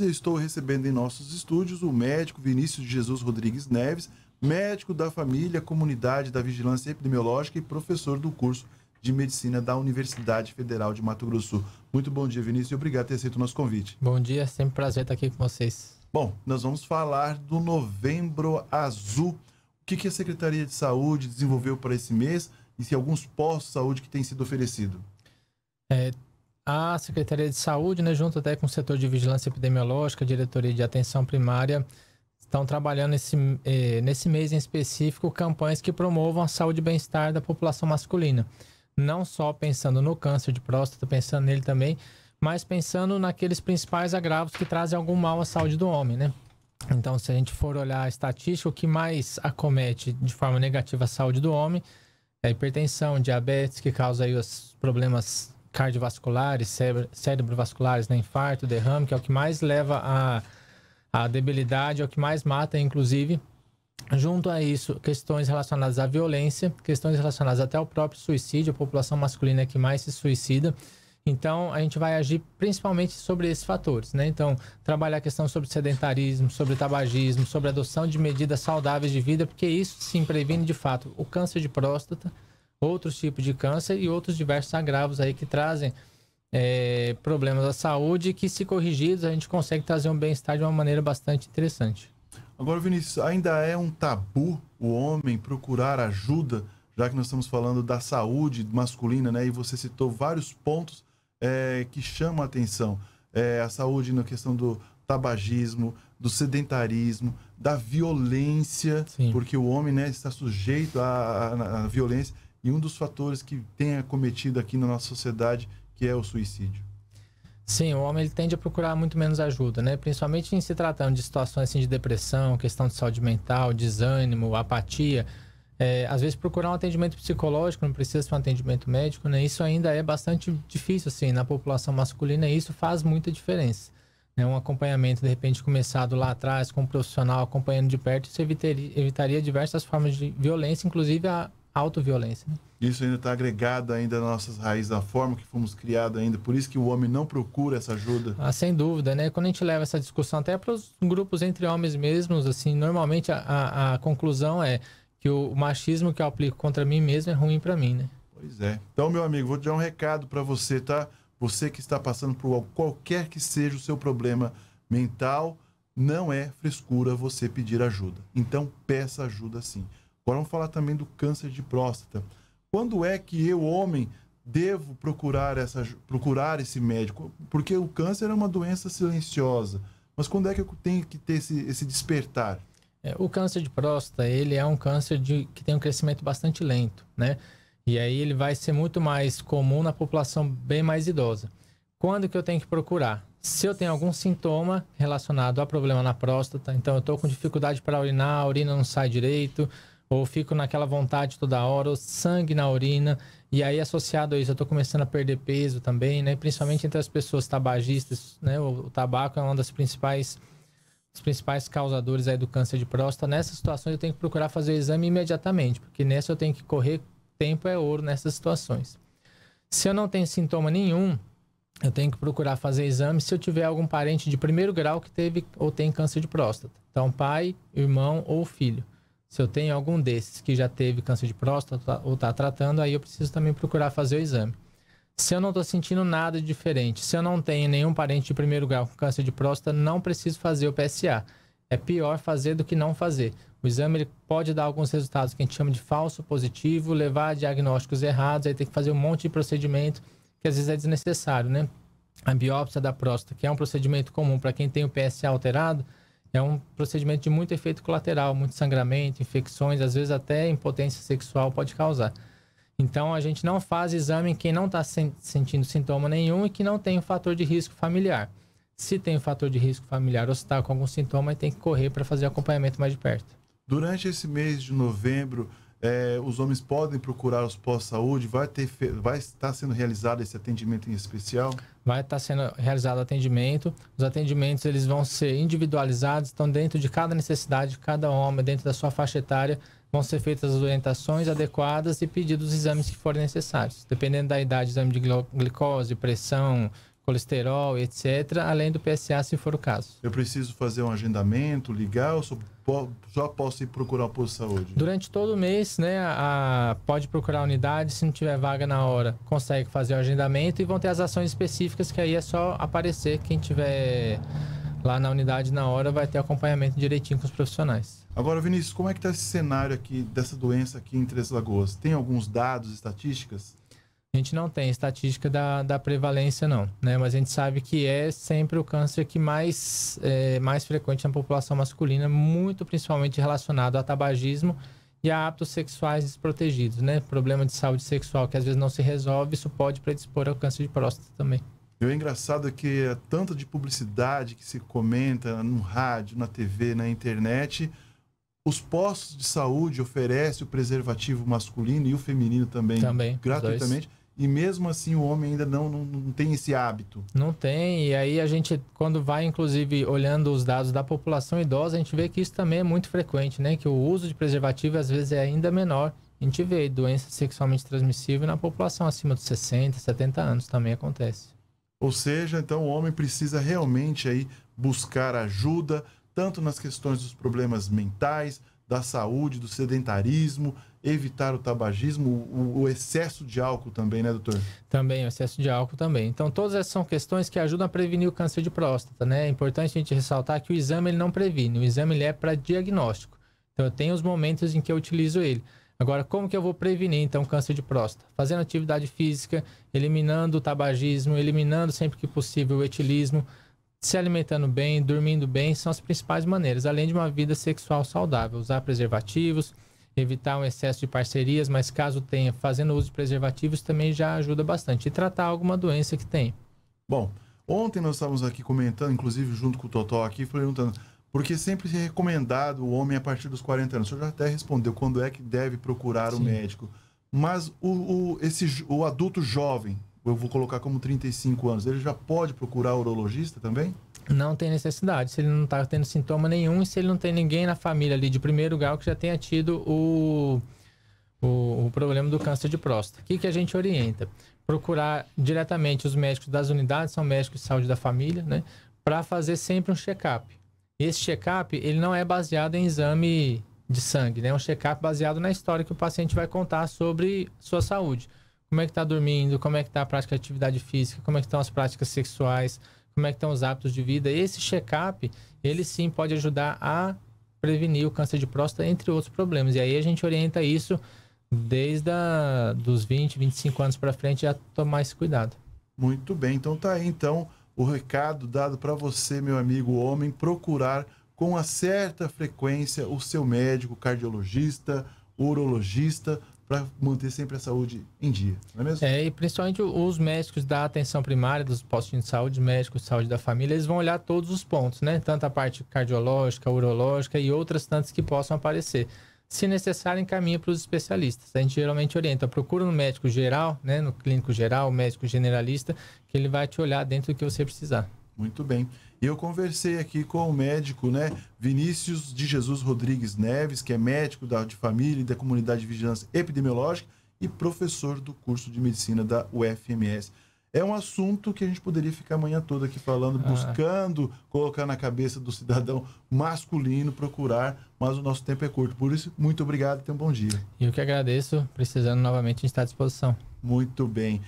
eu estou recebendo em nossos estúdios o médico Vinícius Jesus Rodrigues Neves, médico da família, comunidade da vigilância epidemiológica e professor do curso de medicina da Universidade Federal de Mato Grosso. Muito bom dia, Vinícius, e obrigado por ter aceito o nosso convite. Bom dia, é sempre prazer estar aqui com vocês. Bom, nós vamos falar do Novembro Azul. O que, que a Secretaria de Saúde desenvolveu para esse mês e se alguns postos de saúde que têm sido oferecido? É, a Secretaria de Saúde, né, junto até com o setor de vigilância epidemiológica, diretoria de atenção primária, estão trabalhando nesse, eh, nesse mês em específico campanhas que promovam a saúde e bem-estar da população masculina. Não só pensando no câncer de próstata, pensando nele também, mas pensando naqueles principais agravos que trazem algum mal à saúde do homem, né? Então, se a gente for olhar a estatística, o que mais acomete de forma negativa a saúde do homem é a hipertensão, diabetes, que causa aí os problemas cardiovasculares, cérebro, cérebrovasculares, né? infarto, derrame, que é o que mais leva a, a debilidade, é o que mais mata, inclusive. Junto a isso, questões relacionadas à violência, questões relacionadas até ao próprio suicídio, a população masculina é que mais se suicida. Então, a gente vai agir principalmente sobre esses fatores, né? Então, trabalhar a questão sobre sedentarismo, sobre tabagismo, sobre adoção de medidas saudáveis de vida, porque isso sim previne de fato o câncer de próstata, outros tipos de câncer e outros diversos agravos aí que trazem é, problemas à saúde que, se corrigidos, a gente consegue trazer um bem-estar de uma maneira bastante interessante. Agora, Vinícius, ainda é um tabu o homem procurar ajuda, já que nós estamos falando da saúde masculina, né? E você citou vários pontos é, que chamam a atenção. É, a saúde na questão do tabagismo, do sedentarismo, da violência, Sim. porque o homem né, está sujeito à, à, à violência e um dos fatores que tem acometido aqui na nossa sociedade, que é o suicídio. Sim, o homem ele tende a procurar muito menos ajuda, né? Principalmente em se tratando de situações assim, de depressão, questão de saúde mental, desânimo, apatia. É, às vezes procurar um atendimento psicológico não precisa ser um atendimento médico, né? Isso ainda é bastante difícil assim na população masculina e isso faz muita diferença. Né? Um acompanhamento de repente começado lá atrás com um profissional acompanhando de perto, isso evitaria, evitaria diversas formas de violência, inclusive a autoviolência. Né? Isso ainda está agregado ainda às nossas raízes, à forma que fomos criados ainda. Por isso que o homem não procura essa ajuda. Ah, sem dúvida, né? Quando a gente leva essa discussão até para os grupos entre homens mesmos, assim, normalmente a, a, a conclusão é que o machismo que eu aplico contra mim mesmo é ruim para mim, né? Pois é. Então, meu amigo, vou te dar um recado para você, tá? Você que está passando por qualquer que seja o seu problema mental, não é frescura você pedir ajuda. Então, peça ajuda sim. Agora vamos falar também do câncer de próstata. Quando é que eu, homem, devo procurar, essa, procurar esse médico? Porque o câncer é uma doença silenciosa. Mas quando é que eu tenho que ter esse, esse despertar? É, o câncer de próstata, ele é um câncer de, que tem um crescimento bastante lento, né? E aí ele vai ser muito mais comum na população bem mais idosa. Quando que eu tenho que procurar? Se eu tenho algum sintoma relacionado a problema na próstata, então eu estou com dificuldade para urinar, a urina não sai direito, ou fico naquela vontade toda hora, ou sangue na urina. E aí, associado a isso, eu tô começando a perder peso também, né? Principalmente entre as pessoas tabagistas, né? O, o tabaco é uma das principais os principais causadores aí do câncer de próstata. Nessas situações eu tenho que procurar fazer o exame imediatamente, porque nessa eu tenho que correr, tempo é ouro nessas situações. Se eu não tenho sintoma nenhum, eu tenho que procurar fazer exame se eu tiver algum parente de primeiro grau que teve ou tem câncer de próstata. Então, pai, irmão ou filho. Se eu tenho algum desses que já teve câncer de próstata ou está tá tratando, aí eu preciso também procurar fazer o exame. Se eu não estou sentindo nada de diferente, se eu não tenho nenhum parente de primeiro grau com câncer de próstata, não preciso fazer o PSA. É pior fazer do que não fazer. O exame ele pode dar alguns resultados que a gente chama de falso positivo, levar a diagnósticos errados, aí tem que fazer um monte de procedimento que às vezes é desnecessário, né? A biópsia da próstata, que é um procedimento comum para quem tem o PSA alterado, é um procedimento de muito efeito colateral, muito sangramento, infecções, às vezes até impotência sexual pode causar. Então a gente não faz exame em quem não está sentindo sintoma nenhum e que não tem um fator de risco familiar. Se tem um fator de risco familiar ou se está com algum sintoma, tem que correr para fazer acompanhamento mais de perto. Durante esse mês de novembro, é, os homens podem procurar os pós-saúde? Vai, ter, vai estar sendo realizado esse atendimento em especial? Vai estar sendo realizado atendimento. Os atendimentos eles vão ser individualizados, estão dentro de cada necessidade de cada homem, dentro da sua faixa etária. Vão ser feitas as orientações adequadas e pedidos os exames que forem necessários. Dependendo da idade, exame de glicose, pressão, colesterol, etc., além do PSA, se for o caso. Eu preciso fazer um agendamento, ligar, ou só, posso ir procurar o posto de saúde? Durante todo o mês, né, a, a, pode procurar a unidade, se não tiver vaga na hora, consegue fazer o agendamento e vão ter as ações específicas, que aí é só aparecer quem tiver lá na unidade na hora vai ter acompanhamento direitinho com os profissionais. Agora, Vinícius, como é que está esse cenário aqui dessa doença aqui em Três Lagoas? Tem alguns dados, estatísticas? A gente não tem estatística da, da prevalência, não, né? Mas a gente sabe que é sempre o câncer que mais, é, mais frequente na população masculina, muito principalmente relacionado a tabagismo e a hábitos sexuais desprotegidos, né? Problema de saúde sexual que às vezes não se resolve, isso pode predispor ao câncer de próstata também. E o engraçado é que é tanta de publicidade que se comenta no rádio, na TV, na internet, os postos de saúde oferecem o preservativo masculino e o feminino também, também gratuitamente e mesmo assim o homem ainda não, não, não, tem esse hábito. Não tem, e aí a gente, quando vai, inclusive, olhando os dados da população idosa, a gente vê que isso também é muito frequente, né? Que o uso de preservativo às vezes é ainda menor. A gente vê doença sexualmente transmissível na população acima dos 60, 70 anos também acontece. Ou seja, então o homem precisa realmente aí buscar ajuda, tanto nas questões dos problemas mentais, da saúde, do sedentarismo, evitar o tabagismo, o, o, excesso de álcool também, né, doutor? Também, o excesso de álcool também. Então, todas essas são questões que ajudam a prevenir o câncer de próstata, né? É importante a gente ressaltar que o exame ele não previne, o exame ele é para diagnóstico. Então, eu tenho os momentos em que eu utilizo ele. Agora, como que eu vou prevenir, então, câncer de próstata? Fazendo atividade física, eliminando o tabagismo, eliminando sempre que possível o etilismo, se alimentando bem, dormindo bem, são as principais maneiras, além de uma vida sexual saudável, usar preservativos, evitar um excesso de parcerias, mas caso tenha, fazendo uso de preservativos também já ajuda bastante, e tratar alguma doença que tem. Bom, ontem nós estávamos aqui comentando, inclusive junto com o Totó aqui, perguntando por que sempre é recomendado o homem a partir dos 40 anos. O senhor já até respondeu quando é que deve procurar o médico. Mas o, o, esse, o adulto jovem, eu vou colocar como 35 anos, ele já pode procurar urologista também? Não tem necessidade, se ele não está tendo sintoma nenhum e se ele não tem ninguém na família ali de primeiro grau que já tenha tido o, o, o problema do câncer de próstata. O que, que a gente orienta? Procurar diretamente os médicos das unidades, são médicos de saúde da família, né? Para fazer sempre um check-up. Esse check-up, ele não é baseado em exame de sangue, né? É um check-up baseado na história que o paciente vai contar sobre sua saúde como é que tá dormindo, como é que tá a prática de atividade física, como é que estão as práticas sexuais, como é que estão os hábitos de vida. Esse check-up, ele sim pode ajudar a prevenir o câncer de próstata, entre outros problemas. E aí a gente orienta isso desde a, dos 20, 25 anos para frente a tomar esse cuidado. Muito bem, então tá aí então o recado dado para você, meu amigo homem, procurar com a certa frequência o seu médico, cardiologista, urologista, para manter sempre a saúde em dia, não é mesmo? É, e principalmente os médicos da atenção primária, dos postos de saúde, médicos de saúde da família, eles vão olhar todos os pontos, né? Tanto a parte cardiológica, urológica e outras tantas que possam aparecer. Se necessário, encaminha para os especialistas. A gente geralmente orienta, procura no médico geral, né? No clínico geral, médico generalista, que ele vai te olhar dentro do que você precisar. Muito bem. Eu conversei aqui com o médico, né, Vinícius de Jesus Rodrigues Neves, que é médico da, de família e da comunidade de vigilância epidemiológica e professor do curso de medicina da UFMS. É um assunto que a gente poderia ficar a manhã toda aqui falando, ah. buscando colocar na cabeça do cidadão masculino, procurar, mas o nosso tempo é curto. Por isso, muito obrigado e tenha um bom dia. Eu que agradeço. Precisando novamente, a gente está à disposição. Muito bem.